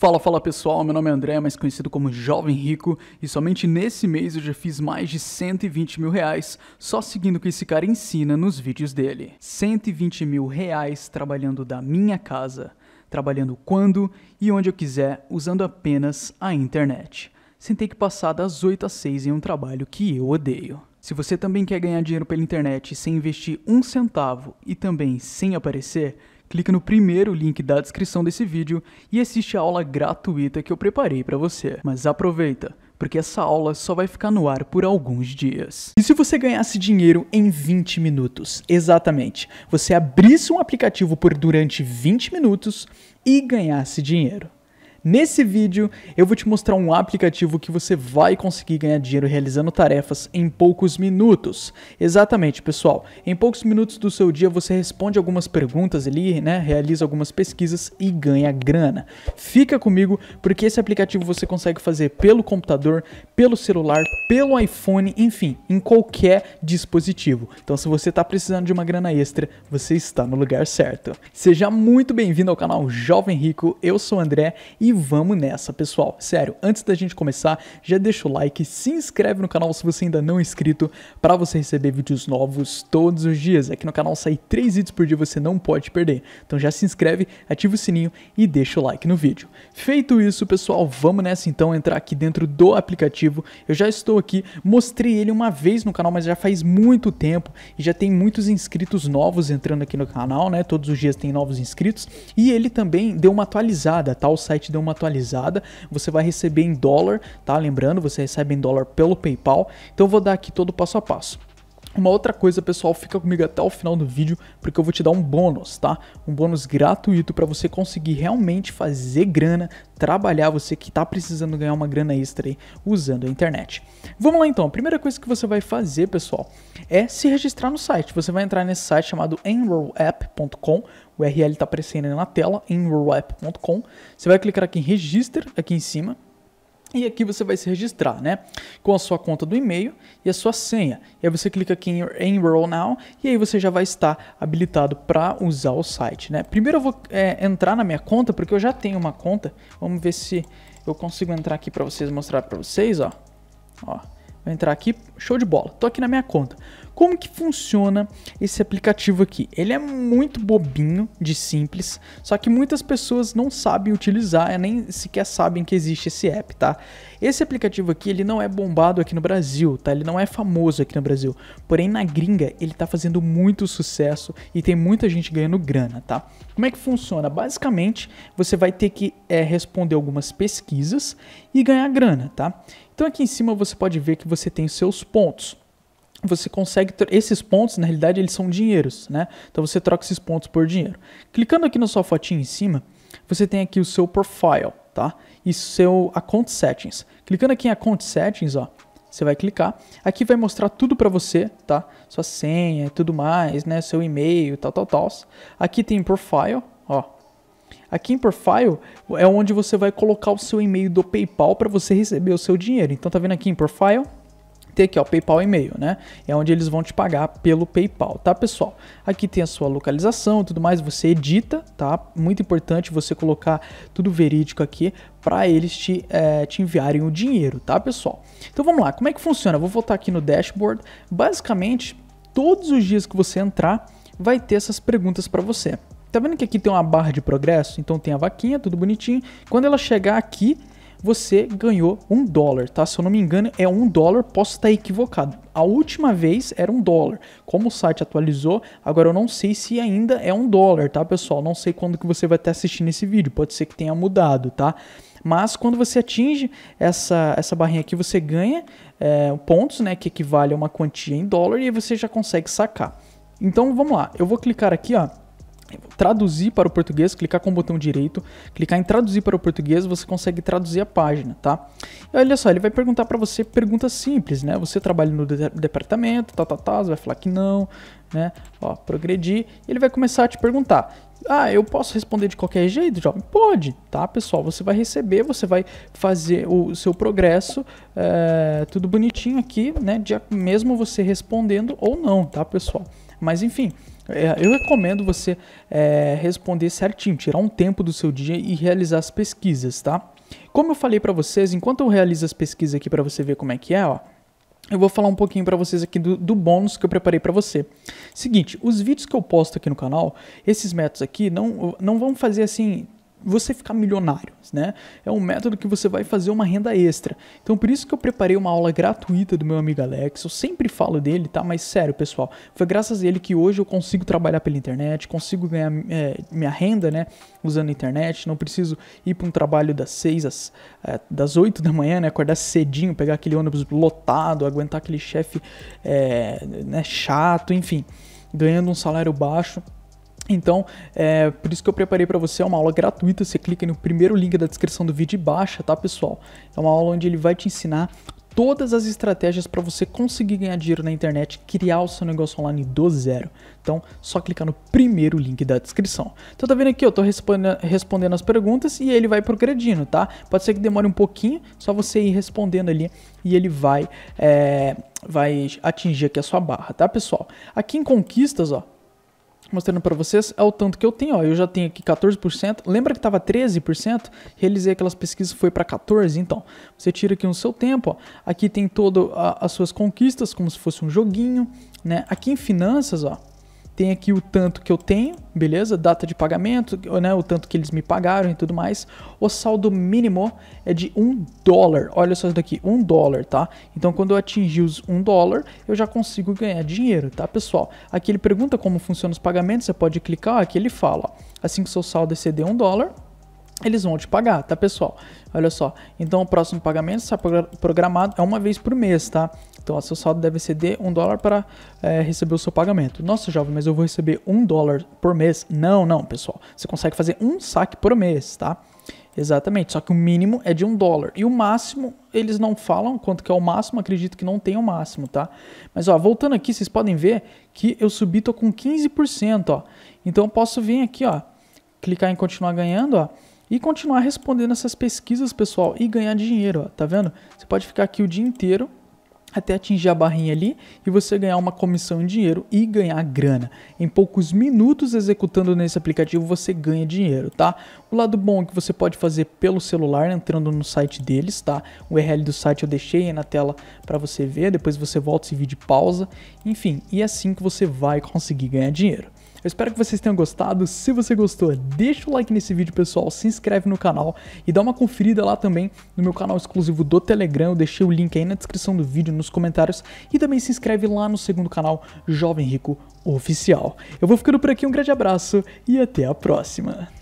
Fala, fala pessoal, meu nome é André, mais conhecido como Jovem Rico, e somente nesse mês eu já fiz mais de 120 mil reais só seguindo o que esse cara ensina nos vídeos dele. 120 mil reais trabalhando da minha casa, trabalhando quando e onde eu quiser, usando apenas a internet, sem ter que passar das 8 às 6 em um trabalho que eu odeio. Se você também quer ganhar dinheiro pela internet sem investir um centavo e também sem aparecer, clica no primeiro link da descrição desse vídeo e assiste a aula gratuita que eu preparei para você. Mas aproveita, porque essa aula só vai ficar no ar por alguns dias. E se você ganhasse dinheiro em 20 minutos? Exatamente. Você abrisse um aplicativo por durante 20 minutos e ganhasse dinheiro. Nesse vídeo, eu vou te mostrar um aplicativo que você vai conseguir ganhar dinheiro realizando tarefas em poucos minutos. Exatamente, pessoal. Em poucos minutos do seu dia, você responde algumas perguntas ali, né? Realiza algumas pesquisas e ganha grana. Fica comigo, porque esse aplicativo você consegue fazer pelo computador, pelo celular, pelo iPhone, enfim, em qualquer dispositivo. Então, se você está precisando de uma grana extra, você está no lugar certo. Seja muito bem-vindo ao canal Jovem Rico. Eu sou o André e e vamos nessa, pessoal. Sério, antes da gente começar, já deixa o like, se inscreve no canal se você ainda não é inscrito, para você receber vídeos novos todos os dias. Aqui no canal sai 3 vídeos por dia, você não pode perder. Então já se inscreve, ativa o sininho e deixa o like no vídeo. Feito isso, pessoal, vamos nessa então entrar aqui dentro do aplicativo. Eu já estou aqui, mostrei ele uma vez no canal, mas já faz muito tempo e já tem muitos inscritos novos entrando aqui no canal, né? Todos os dias tem novos inscritos e ele também deu uma atualizada, tá? O site deu uma atualizada, você vai receber em dólar, tá? Lembrando, você recebe em dólar pelo PayPal. Então eu vou dar aqui todo o passo a passo. Uma outra coisa, pessoal, fica comigo até o final do vídeo, porque eu vou te dar um bônus, tá? Um bônus gratuito para você conseguir realmente fazer grana, trabalhar, você que está precisando ganhar uma grana extra aí usando a internet. Vamos lá então, a primeira coisa que você vai fazer, pessoal, é se registrar no site. Você vai entrar nesse site chamado enrollapp.com, o URL está aparecendo na tela, enrollapp.com. Você vai clicar aqui em register, aqui em cima, e aqui você vai se registrar, né? Com a sua conta do e-mail e a sua senha. E aí você clica aqui em Enroll Now e aí você já vai estar habilitado para usar o site, né? Primeiro eu vou é, entrar na minha conta porque eu já tenho uma conta. Vamos ver se eu consigo entrar aqui para vocês mostrar para vocês, ó. Ó. Vou entrar aqui, show de bola. Tô aqui na minha conta. Como que funciona esse aplicativo aqui? Ele é muito bobinho, de simples, só que muitas pessoas não sabem utilizar, é, nem sequer sabem que existe esse app, tá? Esse aplicativo aqui, ele não é bombado aqui no Brasil, tá? Ele não é famoso aqui no Brasil. Porém, na gringa, ele tá fazendo muito sucesso e tem muita gente ganhando grana, tá? Como é que funciona? Basicamente, você vai ter que é, responder algumas pesquisas e ganhar grana, tá? Então aqui em cima você pode ver que você tem os seus pontos você consegue esses pontos na realidade eles são dinheiros né então você troca esses pontos por dinheiro clicando aqui na sua fotinha em cima você tem aqui o seu profile tá e seu account settings clicando aqui em account settings ó você vai clicar aqui vai mostrar tudo para você tá sua senha e tudo mais né seu e-mail tal tal tal aqui tem profile ó Aqui em Profile é onde você vai colocar o seu e-mail do PayPal para você receber o seu dinheiro. Então tá vendo aqui em Profile? Tem aqui ó, PayPal e-mail, né? É onde eles vão te pagar pelo PayPal, tá, pessoal? Aqui tem a sua localização e tudo mais, você edita, tá? Muito importante você colocar tudo verídico aqui para eles te, é, te enviarem o dinheiro, tá, pessoal? Então vamos lá, como é que funciona? Eu vou voltar aqui no dashboard. Basicamente, todos os dias que você entrar, vai ter essas perguntas para você. Tá vendo que aqui tem uma barra de progresso? Então tem a vaquinha, tudo bonitinho. Quando ela chegar aqui, você ganhou um dólar, tá? Se eu não me engano, é um dólar, posso estar equivocado. A última vez era um dólar. Como o site atualizou, agora eu não sei se ainda é um dólar, tá, pessoal? Não sei quando que você vai estar assistindo esse vídeo, pode ser que tenha mudado, tá? Mas quando você atinge essa, essa barrinha aqui, você ganha é, pontos, né? Que equivale a uma quantia em dólar e você já consegue sacar. Então vamos lá, eu vou clicar aqui, ó traduzir para o português, clicar com o botão direito, clicar em traduzir para o português, você consegue traduzir a página, tá? E olha só, ele vai perguntar para você perguntas simples, né? Você trabalha no de departamento, tá, tá, tá, você vai falar que não, né? Ó, progredir, ele vai começar a te perguntar. Ah, eu posso responder de qualquer jeito, jovem? Pode, tá, pessoal? Você vai receber, você vai fazer o seu progresso, é, tudo bonitinho aqui, né? De, mesmo você respondendo ou não, tá, pessoal? Mas enfim, é, eu recomendo você é, responder certinho, tirar um tempo do seu dia e realizar as pesquisas, tá? Como eu falei para vocês, enquanto eu realizo as pesquisas aqui para você ver como é que é, ó, eu vou falar um pouquinho para vocês aqui do, do, bônus que eu preparei para você. Seguinte, os vídeos que eu posto aqui no canal, esses métodos aqui não, não vão fazer assim você ficar milionário, né? É um método que você vai fazer uma renda extra. Então por isso que eu preparei uma aula gratuita do meu amigo Alex. Eu sempre falo dele, tá? Mas sério, pessoal, foi graças a ele que hoje eu consigo trabalhar pela internet, consigo ganhar é, minha renda, né? Usando a internet, não preciso ir para um trabalho das 6 às é, das 8 da manhã, né? Acordar cedinho, pegar aquele ônibus lotado, aguentar aquele chefe é, né, chato, enfim, ganhando um salário baixo então, é por isso que eu preparei para você uma aula gratuita. Você clica no primeiro link da descrição do vídeo e baixa, tá, pessoal? É uma aula onde ele vai te ensinar todas as estratégias para você conseguir ganhar dinheiro na internet, criar o seu negócio online do zero. Então, só clicar no primeiro link da descrição. Então, tá vendo aqui, eu tô respondendo, respondendo as perguntas e ele vai progredindo, tá? Pode ser que demore um pouquinho, só você ir respondendo ali e ele vai, é, vai atingir aqui a sua barra, tá, pessoal? Aqui em conquistas, ó, mostrando para vocês é o tanto que eu tenho. Ó, eu já tenho aqui 14%. Lembra que estava 13%? Realizei aquelas pesquisas, foi para 14%. Então, você tira aqui o seu tempo. Ó. Aqui tem todo a, as suas conquistas, como se fosse um joguinho. Né? Aqui em finanças, ó, tem aqui o tanto que eu tenho, beleza? Data de pagamento, né? o tanto que eles me pagaram e tudo mais. O saldo mínimo é de um dólar. Olha só isso daqui, um dólar, tá? Então, quando eu atingir os um dólar, eu já consigo ganhar dinheiro, tá, pessoal? Aqui ele pergunta como funciona os pagamentos, você pode clicar, aqui ele fala, assim que seu saldo exceder um dólar, eles vão te pagar, tá pessoal? Olha só, então o próximo pagamento está programado é uma vez por mês, tá? Então, seu saldo deve exceder um dólar para é, receber o seu pagamento. Nossa, jovem, mas eu vou receber um dólar por mês? Não, não, pessoal. Você consegue fazer um saque por mês, tá? Exatamente, só que o mínimo é de um dólar. E o máximo, eles não falam quanto que é o máximo, acredito que não tem o máximo, tá? Mas ó, voltando aqui, vocês podem ver que eu subi, tô com 15%, ó. Então eu posso vir aqui, ó, clicar em continuar ganhando, ó, e continuar respondendo essas pesquisas, pessoal, e ganhar dinheiro, ó, tá vendo? Você pode ficar aqui o dia inteiro até atingir a barrinha ali e você ganhar uma comissão em dinheiro e ganhar grana. Em poucos minutos executando nesse aplicativo você ganha dinheiro, tá? O lado bom é que você pode fazer pelo celular entrando no site deles, tá? O URL do site eu deixei aí na tela para você ver, depois você volta esse vídeo pausa. Enfim, e é assim que você vai conseguir ganhar dinheiro. Eu espero que vocês tenham gostado. Se você gostou, deixa o like nesse vídeo, pessoal. Se inscreve no canal e dá uma conferida lá também no meu canal exclusivo do Telegram. Eu deixei o link aí na descrição do vídeo, nos comentários. E também se inscreve lá no segundo canal Jovem Rico Oficial. Eu vou ficando por aqui. Um grande abraço e até a próxima.